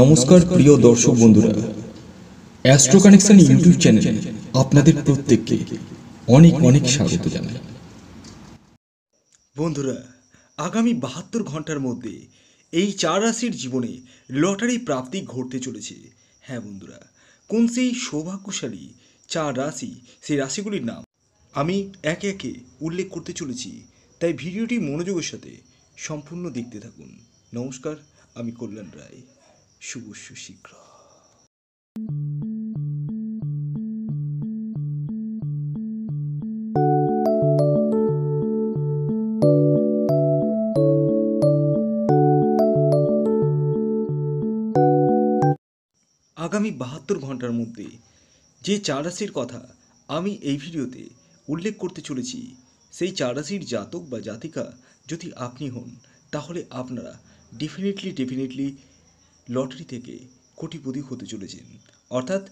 নমস্কার প্রিয় দর্শক বন্ধুরা অ্যাস্ট্রো কানেকশন ইউটিউব চ্যানেলে আপনাদের প্রত্যেককে অনেক অনেক স্বাগত জানাই বন্ধুরা আগামী বাহাত্তর ঘন্টার মধ্যে এই চার রাশির জীবনে লটারি প্রাপ্তি ঘটতে চলেছে হ্যাঁ বন্ধুরা কোন সেই সৌভাগ্যশালী চার রাশি সেই রাশিগুলির নাম আমি একে একে উল্লেখ করতে চলেছি তাই ভিডিওটি মনোযোগের সাথে সম্পূর্ণ দেখতে থাকুন নমস্কার আমি কল্যাণ রায় শুভ সুশীঘ্র আগামী বাহাত্তর ঘন্টার মধ্যে যে চার রাশির কথা আমি এই ভিডিওতে উল্লেখ করতে চলেছি সেই চার রাশির জাতক বা জাতিকা যদি আপনি হন তাহলে আপনারা ডেফিনেটলি ডেফিনেটলি লটারি থেকে কোটিপতি হতে চলেছেন অর্থাৎ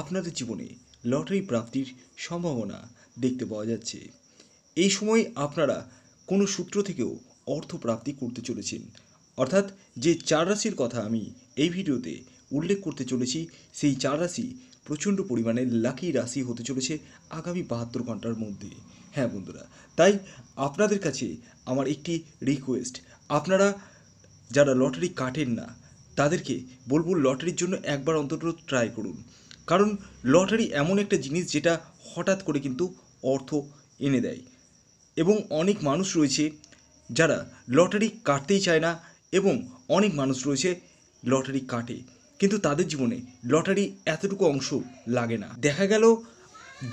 আপনাদের জীবনে লটারি প্রাপ্তির সম্ভাবনা দেখতে পাওয়া যাচ্ছে এই সময় আপনারা কোনো সূত্র থেকেও অর্থ প্রাপ্তি করতে চলেছেন অর্থাৎ যে চার রাশির কথা আমি এই ভিডিওতে উল্লেখ করতে চলেছি সেই চার রাশি প্রচণ্ড পরিমাণে লাকি রাশি হতে চলেছে আগামী বাহাত্তর ঘন্টার মধ্যে হ্যাঁ বন্ধুরা তাই আপনাদের কাছে আমার একটি রিকোয়েস্ট আপনারা যারা লটারি কাটেন না তাদেরকে বলবো লটারির জন্য একবার অন্তত ট্রাই করুন কারণ লটারি এমন একটা জিনিস যেটা হঠাৎ করে কিন্তু অর্থ এনে দেয় এবং অনেক মানুষ রয়েছে যারা লটারি কাটতেই চায় না এবং অনেক মানুষ রয়েছে লটারি কাটে কিন্তু তাদের জীবনে লটারি এতটুকু অংশ লাগে না দেখা গেল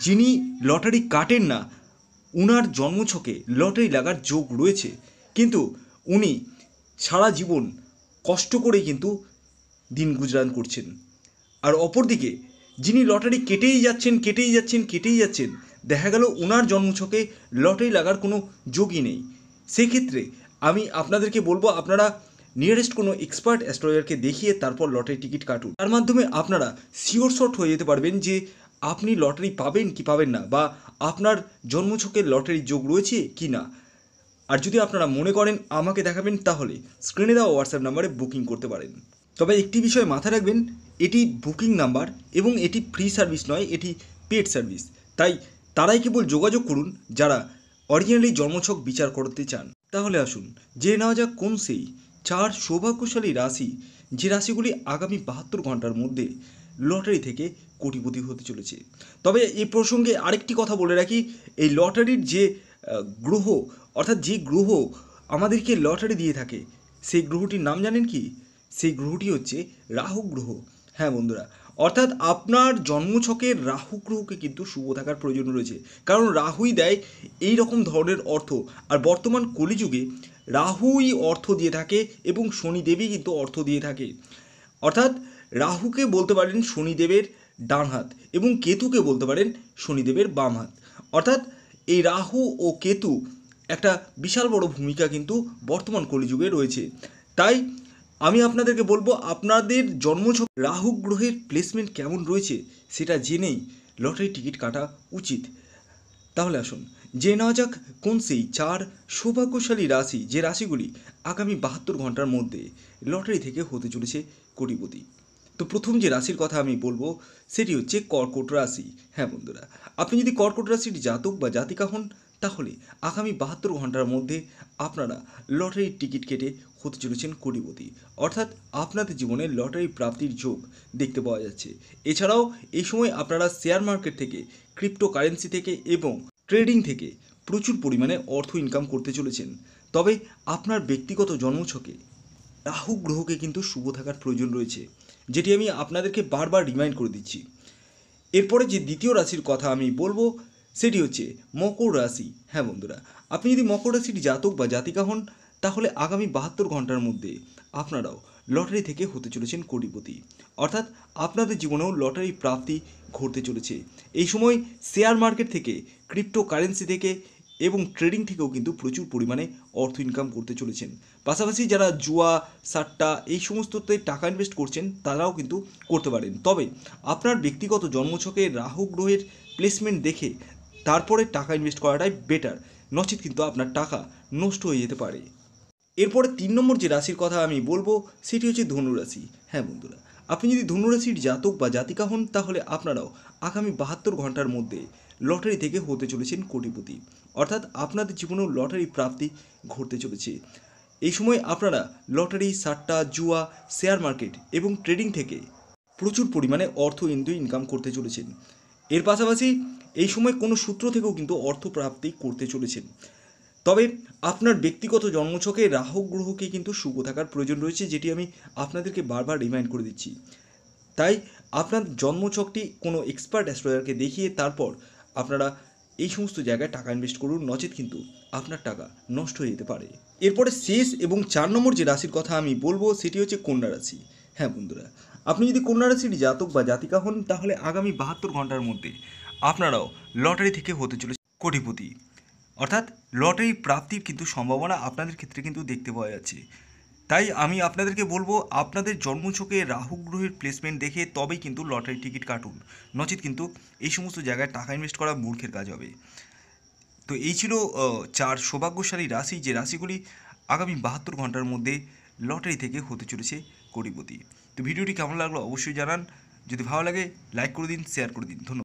যিনি লটারি কাটেন না উনার জন্মছকে লটারি লাগার যোগ রয়েছে কিন্তু উনি সারা জীবন কষ্ট করে কিন্তু দিন গুজরান করছেন আর অপরদিকে যিনি লটারি কেটেই যাচ্ছেন কেটেই যাচ্ছেন কেটেই যাচ্ছেন দেখা গেল ওনার জন্মছকে লটারি লাগার কোনো যোগই নেই সেক্ষেত্রে আমি আপনাদেরকে বলবো আপনারা নিয়ারেস্ট কোনো এক্সপার্ট অ্যাস্ট্রোলজারকে দেখিয়ে তারপর লটারি টিকিট কাটুন তার মাধ্যমে আপনারা সিওর শট হয়ে যেতে পারবেন যে আপনি লটারি পাবেন কি পাবেন না বা আপনার জন্মছকে লটারির যোগ রয়েছে কি না আর যদি আপনারা মনে করেন আমাকে দেখাবেন তাহলে স্ক্রিনে দেওয়া হোয়াটসঅ্যাপ নাম্বারে বুকিং করতে পারেন তবে একটি বিষয় মাথায় রাখবেন এটি বুকিং নাম্বার এবং এটি ফ্রি সার্ভিস নয় এটি পেড সার্ভিস তাই তারাই কেবল যোগাযোগ করুন যারা অরিজিনালি জন্মছক বিচার করতে চান তাহলে আসুন জেনে নেওয়া যাক কোন সেই চার সৌভাগ্যশালী রাশি যে রাশিগুলি আগামী বাহাত্তর ঘন্টার মধ্যে লটারি থেকে কোটিপতি হতে চলেছে তবে এ প্রসঙ্গে আরেকটি কথা বলে রাখি এই লটারির যে গ্রহ অর্থাৎ যে গ্রহ আমাদেরকে লটারি দিয়ে থাকে সেই গ্রহটির নাম জানেন কি সেই গ্রহটি হচ্ছে রাহু গ্রহ হ্যাঁ বন্ধুরা অর্থাৎ আপনার জন্মছকের রাহু গ্রহকে কিন্তু শুভ থাকার প্রয়োজন রয়েছে কারণ রাহুই দেয় এই রকম ধরনের অর্থ আর বর্তমান কলিযুগে রাহুই অর্থ দিয়ে থাকে এবং শনিদেবই কিন্তু অর্থ দিয়ে থাকে অর্থাৎ রাহুকে বলতে পারেন শনিদেবের ডান হাত এবং কেতুকে বলতে পারেন শনিদেবের বাম হাত অর্থাৎ এই রাহু ও কেতু একটা বিশাল বড় ভূমিকা কিন্তু বর্তমান কলিযুগে রয়েছে তাই আমি আপনাদেরকে বলবো আপনাদের জন্মছক রাহু গ্রহের প্লেসমেন্ট কেমন রয়েছে সেটা জেনেই লটারি টিকিট কাটা উচিত তাহলে আসুন যে নেওয়া যাক কোন সেই চার সৌভাগ্যশালী রাশি যে রাশিগুলি আগামী বাহাত্তর ঘন্টার মধ্যে লটারি থেকে হতে চলেছে কোটিপতি তো প্রথম যে রাশির কথা আমি বলবো সেটি হচ্ছে কর্কট রাশি হ্যাঁ বন্ধুরা আপনি যদি কর্কট রাশির জাতক বা জাতিকা হন তাহলে আগামী বাহাত্তর ঘন্টার মধ্যে আপনারা লটারির টিকিট কেটে হতে চলেছেন কোটিপতি অর্থাৎ আপনাদের জীবনে লটারি প্রাপ্তির যোগ দেখতে পাওয়া যাচ্ছে এছাড়াও এই সময় আপনারা শেয়ার মার্কেট থেকে ক্রিপ্টোকারেন্সি থেকে এবং ট্রেডিং থেকে প্রচুর পরিমাণে অর্থ ইনকাম করতে চলেছেন তবে আপনার ব্যক্তিগত জন্মছকে রাহু গ্রহকে কিন্তু শুভ থাকার প্রয়োজন রয়েছে যেটি আমি আপনাদেরকে বারবার রিমাইন্ড করে দিচ্ছি এরপরে যে দ্বিতীয় রাশির কথা আমি বলবো সেটি হচ্ছে মকর রাশি হ্যাঁ বন্ধুরা আপনি যদি মকর রাশির জাতক বা জাতিকা হন তাহলে আগামী বাহাত্তর ঘন্টার মধ্যে আপনারাও লটারি থেকে হতে চলেছেন কোটিপতি অর্থাৎ আপনাদের জীবনেও লটারি প্রাপ্তি ঘটতে চলেছে এই সময় শেয়ার মার্কেট থেকে ক্রিপ্টো কারেন্সি থেকে এবং ট্রেডিং থেকেও কিন্তু প্রচুর পরিমাণে অর্থ ইনকাম করতে চলেছেন পাশাপাশি যারা জুয়া সাট্টা এই সমস্ততে টাকা ইনভেস্ট করছেন তারাও কিন্তু করতে পারেন তবে আপনার ব্যক্তিগত জন্মছকে রাহু গ্রহের প্লেসমেন্ট দেখে তারপরে টাকা ইনভেস্ট করাটাই বেটার নচিত কিন্তু আপনার টাকা নষ্ট হয়ে যেতে পারে এরপরে তিন নম্বর যে রাশির কথা আমি বলবো সেটি হচ্ছে ধনুরাশি হ্যাঁ বন্ধুরা আপনি যদি ধনুরাশির জাতক বা জাতিকা হন তাহলে আপনারাও আগামী বাহাত্তর ঘন্টার মধ্যে লটারি থেকে হতে চলেছেন কোটিপতি অর্থাৎ আপনাদের জীবনেও লটারি প্রাপ্তি ঘটতে চলেছে এই সময় আপনারা লটারি সাট্টা জুয়া শেয়ার মার্কেট এবং ট্রেডিং থেকে প্রচুর পরিমাণে অর্থ কিন্তু ইনকাম করতে চলেছেন এর পাশাপাশি এই সময় কোনো সূত্র থেকেও কিন্তু অর্থ প্রাপ্তি করতে চলেছেন তবে আপনার ব্যক্তিগত জন্মছকে রাহক গ্রহকে কিন্তু শুভ থাকার প্রয়োজন রয়েছে যেটি আমি আপনাদেরকে বারবার রিমাইন্ড করে দিচ্ছি তাই আপনার জন্মছকটি কোনো এক্সপার্ট অ্যাস্ট্রোলজারকে দেখিয়ে তারপর আপনারা এই সমস্ত জায়গায় টাকা ইনভেস্ট করুন নচেত কিন্তু আপনার টাকা নষ্ট হয়ে যেতে পারে এরপরে শেষ এবং চার নম্বর যে রাশির কথা আমি বলবো সেটি হচ্ছে কন্যা রাশি হ্যাঁ বন্ধুরা আপনি যদি কন্যা রাশির জাতক বা জাতিকা হন তাহলে আগামী বাহাত্তর ঘন্টার মধ্যে আপনারাও লটারি থেকে হতে চলেছে কোটিপতি অর্থাৎ লটারি প্রাপ্তির কিন্তু সম্ভাবনা আপনাদের ক্ষেত্রে কিন্তু দেখতে পাওয়া যাচ্ছে তাই আমি আপনাদেরকে বলবো আপনাদের জন্মছকে রাহু গ্রহের প্লেসমেন্ট দেখে তবেই কিন্তু লটারি টিকিট কাটুন নচিত কিন্তু এই সমস্ত জায়গায় টাকা ইনভেস্ট করা মূর্খের কাজ হবে তো এই ছিল চার সৌভাগ্যশালী রাশি যে রাশিগুলি আগামী বাহাত্তর ঘন্টার মধ্যে লটারি থেকে হতে চলেছে কোটিপতি তো ভিডিওটি কেমন লাগলো অবশ্যই জানান যদি ভালো লাগে লাইক করে দিন শেয়ার করে দিন ধন্যবাদ